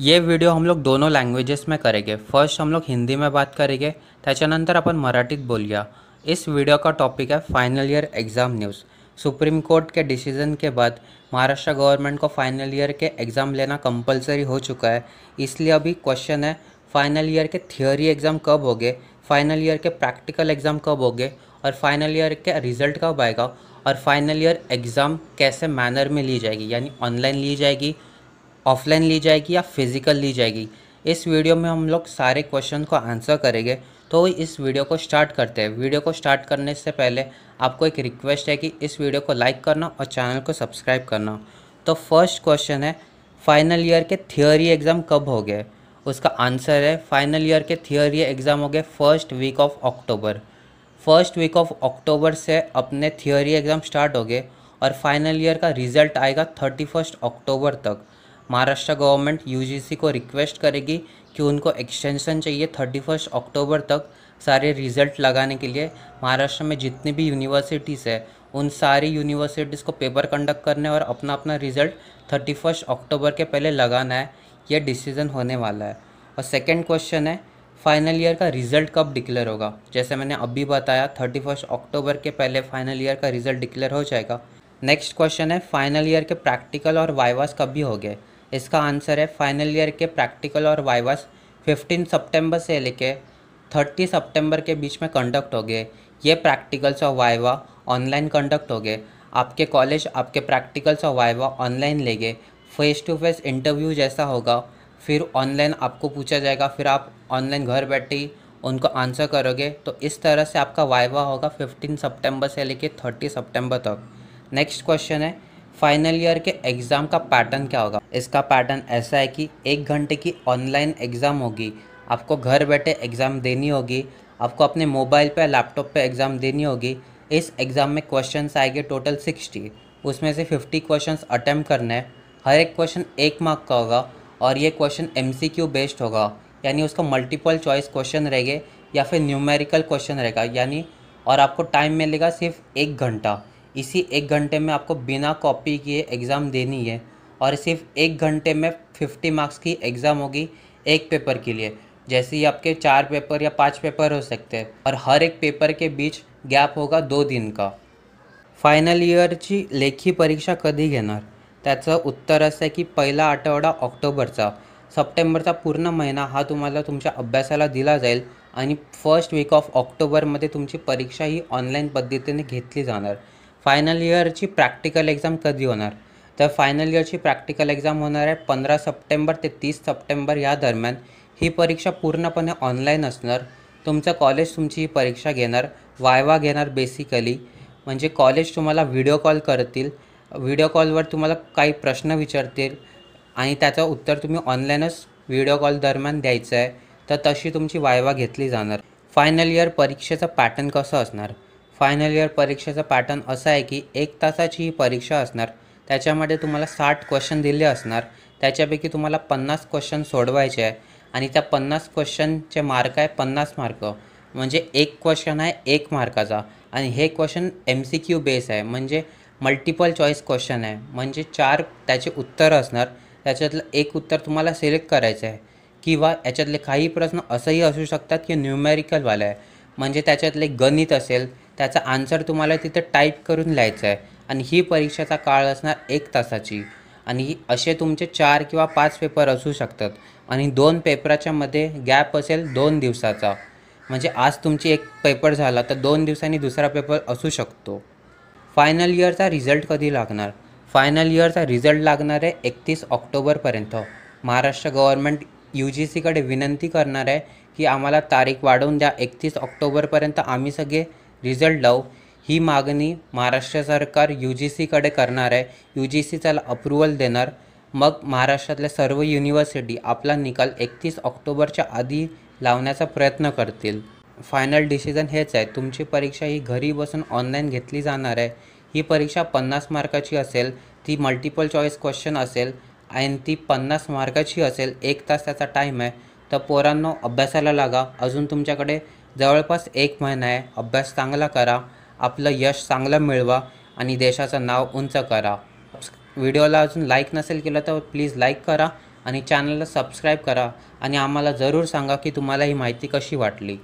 ये वीडियो हम लोग दोनों लैंग्वेजेस में करेंगे फर्स्ट हम लोग हिंदी में बात करेगे अपन मराठी मराठीत गया इस वीडियो का टॉपिक है final year exam news supreme court के डिसीज़न के बाद महाराष्ट्र गवर्नमेंट को फाइनल ईयर के एग्ज़ाम लेना कंपलसरी हो चुका है इसलिए अभी क्वेश्चन है फाइनल ईयर के थियोरी एग्ज़ाम कब हो गए फाइनल ईयर के प्रैक्टिकल एग्ज़ाम कब हो गए और फाइनल ईयर के रिज़ल्ट कब आएगा और फाइनल ईयर एग्ज़ाम कैसे मैनर में ली जाएगी यानी ऑनलाइन ली जाएगी ऑफलाइन ली जाएगी या फिज़िकल ली जाएगी इस वीडियो में हम लोग सारे क्वेश्चन को आंसर करेंगे तो इस वीडियो को स्टार्ट करते हैं वीडियो को स्टार्ट करने से पहले आपको एक रिक्वेस्ट है कि इस वीडियो को लाइक करना और चैनल को सब्सक्राइब करना तो फर्स्ट क्वेश्चन है फाइनल ईयर के थियोरी एग्ज़ाम कब हो गए उसका आंसर है फाइनल ईयर के थियोरी एग्ज़ाम हो गए first week of October first week of October से अपने थियोरी एग्ज़ाम स्टार्ट हो गए और फाइनल ईयर का रिजल्ट आएगा थर्टी फर्स्ट अक्टूबर तक महाराष्ट्र गवर्नमेंट यूजीसी को रिक्वेस्ट करेगी कि उनको एक्सटेंशन चाहिए थर्टी फर्स्ट अक्टूबर तक सारे रिज़ल्ट लगाने के लिए महाराष्ट्र में जितनी भी यूनिवर्सिटीज़ है उन सारी यूनिवर्सिटीज़ को पेपर कंडक्ट करने और अपना अपना रिज़ल्ट थर्टी फर्स्ट अक्टूबर के पहले लगाना है ये डिसीज़न होने वाला है और सेकेंड क्वेश्चन है फाइनल ईयर का रिज़ल्ट कब डिक्लेयर होगा जैसे मैंने अभी बताया थर्टी फर्स्ट अक्टूबर के पहले फाइनल ईयर का रिज़ल्ट डिक्लेयर हो जाएगा नेक्स्ट क्वेश्चन है फाइनल ईयर के प्रैक्टिकल और वाइवास कब भी हो गए इसका आंसर है फाइनल ईयर के प्रैक्टिकल और वाइवास 15 सितंबर से लेके 30 सितंबर के बीच में कंडक्ट हो गए ये प्रैक्टिकल्स और वाइवा ऑनलाइन कंडक्ट हो गए आपके कॉलेज आपके प्रैक्टिकल्स और वाइवा ऑनलाइन लेंगे फेस टू फेस इंटरव्यू जैसा होगा फिर ऑनलाइन आपको पूछा जाएगा फिर आप ऑनलाइन घर बैठे उनको आंसर करोगे तो इस तरह से आपका वाइवा होगा 15 सितंबर से लेके 30 सितंबर तक नेक्स्ट क्वेश्चन है फाइनल ईयर के एग्ज़ाम का पैटर्न क्या होगा इसका पैटर्न ऐसा है कि एक घंटे की ऑनलाइन एग्ज़ाम होगी आपको घर बैठे एग्ज़ाम देनी होगी आपको अपने मोबाइल पर लैपटॉप पर एग्ज़ाम देनी होगी इस एग्ज़ाम में क्वेश्चन आएंगे टोटल सिक्सटी उसमें से फिफ्टी क्वेश्चन अटैम्प्ट करने हैं हर एक क्वेश्चन एक मार्क का होगा और ये question M C Q based होगा यानी उसका मल्टीपल चॉइस क्वेश्चन रहेगा या फिर न्यूमेरिकल क्वेश्चन रहेगा यानी और आपको टाइम मिलेगा सिर्फ एक घंटा इसी एक घंटे में आपको बिना कॉपी किए एग्ज़ाम देनी है और सिर्फ एक घंटे में फिफ्टी मार्क्स की एग्ज़ाम होगी एक पेपर के लिए जैसे ही आपके चार पेपर या पांच पेपर हो सकते हैं और हर एक पेपर के बीच गैप होगा दो दिन का फाइनल ईयर की लेखी परीक्षा कभी घेणार उत्तर अस है कि पहला आठवडा ऑक्टोबर का सप्टेंबर का पूर्ण महीना हा तुम्हारा तुमच्या अभ्यास दिला जाए आणि फर्स्ट वीक ऑफ ऑक्टोबर ऑक्टोबरमध्ये तुम्हारी परीक्षा ही ऑनलाइन ऑनलाईन पद्धतीने घेतली जाणार फायनल इयरची प्रॅक्टिकल एक्झाम कधी होणार तर फायनल इयरची प्रॅक्टिकल एक्झाम होणार आहे पंधरा सप्टेंबर ते तीस सप्टेंबर या दरम्यान ही परीक्षा पूर्णपणे ऑनलाईन असणार तुमचं कॉलेज तुमची ही परीक्षा घेणार वायवा घेणार बेसिकली म्हणजे कॉलेज तुम्हाला व्हिडिओ कॉल करतील व्हिडिओ कॉलवर तुम्हाला काही प्रश्न विचारतील आणि त्याचं उत्तर तुम्ही ऑनलाईनच व्हिडिओ कॉल दरम्यान द्यायचं आहे तर तशी तुमची वायवा घेतली जाणार फायनल इयर परीक्षेचं पॅटर्न कसं असणार फायनल इयर परीक्षेचं पॅटर्न असं आहे की एक तासाची ही परीक्षा असणार त्याच्यामध्ये तुम्हाला साठ क्वेश्चन दिले असणार त्याच्यापैकी तुम्हाला पन्नास क्वेश्चन सोडवायचे आहे आणि त्या पन्नास क्वेश्चनचे मार्क आहे पन्नास मार्क म्हणजे एक क्वेश्चन आहे एक मार्काचा आणि हे question M C Q base आहे म्हणजे मल्टिपल चॉईस क्वेश्चन आहे म्हणजे चार त्याचे उत्तर असणार त्याच्यातलं एक उत्तर तुम्हाला सिलेक्ट करायचं आहे किंवा याच्यातले काही प्रश्न असंही असू शकतात की न्यूमेरिकलवाले आहे म्हणजे त्याच्यातले गणित असेल त्याचा आन्सर तुम्हाला तिथं टाईप करून लिहायचं आहे आणि ही परीक्षेचा काळ असणार एक तासाची आणि असे तुमचे चार किंवा पाच पेपर असू शकतात आणि दोन पेपराच्यामध्ये गॅप असेल दोन दिवसाचा म्हणजे आज तुमची एक पेपर झाला तर दोन दिवसांनी दुसरा पेपर असू शकतो फायनल इयरचा रिझल्ट कधी लागणार फायनल इयरचा रिझल्ट लागणार आहे एकतीस ऑक्टोबरपर्यंत महाराष्ट्र गव्हर्नमेंट यू जी सीकडे विनंती करणार आहे की आम्हाला तारीख वाढवून द्या एकतीस ऑक्टोबरपर्यंत आम्ही सगळे रिझल्ट लाव ही मागणी महाराष्ट्र सरकार यू जी सीकडे करणार आहे यू जी सी त्याला अप्रुव्हल देणार मग महाराष्ट्रातल्या सर्व युनिव्हर्सिटी आपला निकाल एकतीस ऑक्टोबरच्या आधी लावण्याचा प्रयत्न करतील फायनल डिसिजन हेच आहे तुमची परीक्षा ही घरी बसून ऑनलाईन घेतली जाणार आहे ही परीक्षा पन्नास मार्काची असेल ती मल्टिपल चॉईस क्वेश्चन असेल आणि ती पन्नास मार्काची असेल एक तास त्याचा टाईम आहे तर पोरांनो अभ्यासाला लागा अजून तुमच्याकडे जवळपास एक महिना आहे अभ्यास चांगला करा आपलं यश चांगलं मिळवा आणि देशाचं नाव उंच करा व्हिडिओला अजून लाईक नसेल केलं तर प्लीज लाईक करा आणि चॅनलला सबस्क्राईब करा आणि आम्हाला जरूर सांगा की तुम्हाला ही माहिती कशी वाटली